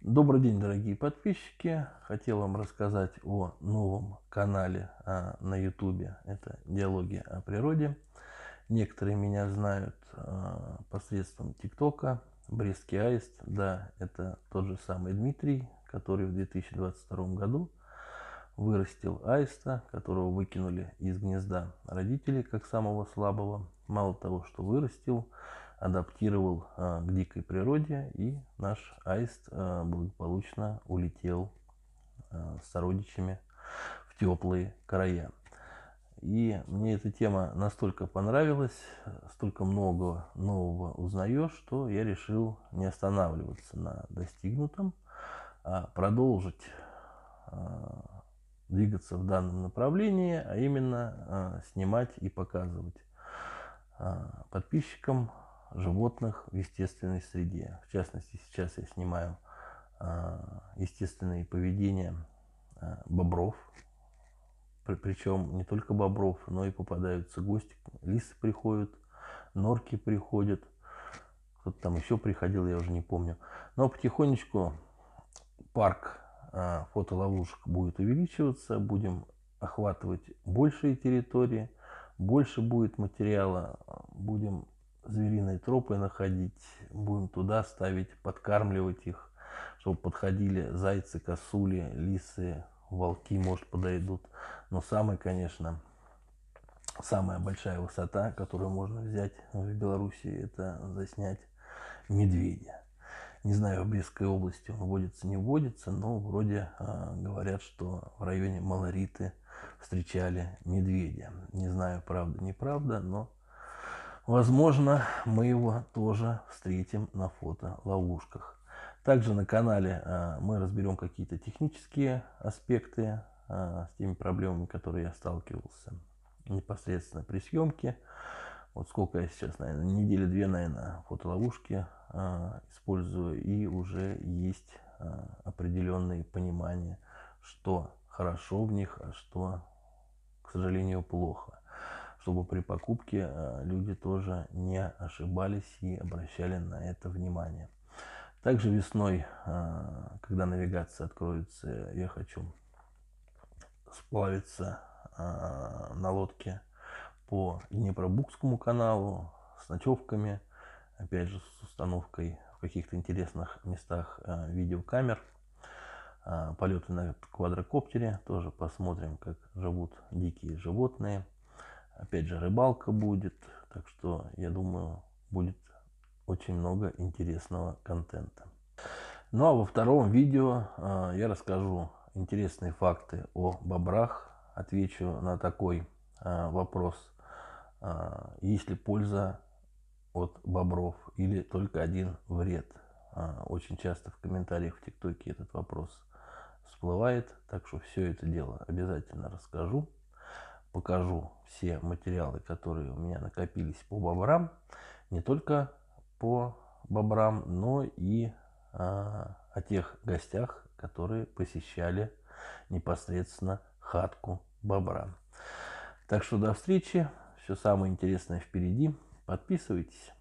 Добрый день, дорогие подписчики! Хотел вам рассказать о новом канале а, на YouTube. Это «Диалоги о природе». Некоторые меня знают а, посредством ТикТока, «Брестский аист». Да, это тот же самый Дмитрий, который в 2022 году вырастил аиста, которого выкинули из гнезда родителей как самого слабого. Мало того, что вырастил, адаптировал а, к дикой природе, и наш аист а, благополучно улетел а, с сородичами в теплые края. И мне эта тема настолько понравилась, столько много нового узнаешь, что я решил не останавливаться на достигнутом, а продолжить двигаться в данном направлении, а именно снимать и показывать подписчикам животных в естественной среде. В частности, сейчас я снимаю а, естественные поведения а, бобров. Причем не только бобров, но и попадаются гости. Лисы приходят, норки приходят. Кто-то там еще приходил, я уже не помню. Но потихонечку парк а, фотоловушек будет увеличиваться. Будем охватывать большие территории. Больше будет материала. Будем звериные тропы находить, будем туда ставить, подкармливать их, чтобы подходили зайцы, косули, лисы, волки, может, подойдут. Но самый, конечно, самая большая высота, которую можно взять в Беларуси, это заснять медведя. Не знаю, в Брестской области он водится, не водится, но вроде э, говорят, что в районе Малориты встречали медведя. Не знаю, правда, неправда, но Возможно, мы его тоже встретим на фотоловушках. Также на канале э, мы разберем какие-то технические аспекты э, с теми проблемами, которые я сталкивался непосредственно при съемке. Вот сколько я сейчас, наверное, недели две, наверное, фотоловушки э, использую. И уже есть определенные понимания, что хорошо в них, а что, к сожалению, плохо чтобы при покупке э, люди тоже не ошибались и обращали на это внимание. Также весной, э, когда навигация откроется, я хочу сплавиться э, на лодке по Днепробукскому каналу с ночевками, опять же с установкой в каких-то интересных местах видеокамер. Полеты на квадрокоптере, тоже посмотрим, как живут дикие животные – Опять же, рыбалка будет. Так что, я думаю, будет очень много интересного контента. Ну а во втором видео э, я расскажу интересные факты о бобрах. Отвечу на такой э, вопрос. Э, есть ли польза от бобров или только один вред? Очень часто в комментариях в ТикТоке этот вопрос всплывает. Так что все это дело обязательно расскажу, покажу все материалы, которые у меня накопились по бобрам, не только по бобрам, но и а, о тех гостях, которые посещали непосредственно хатку бобра. Так что до встречи, все самое интересное впереди, подписывайтесь.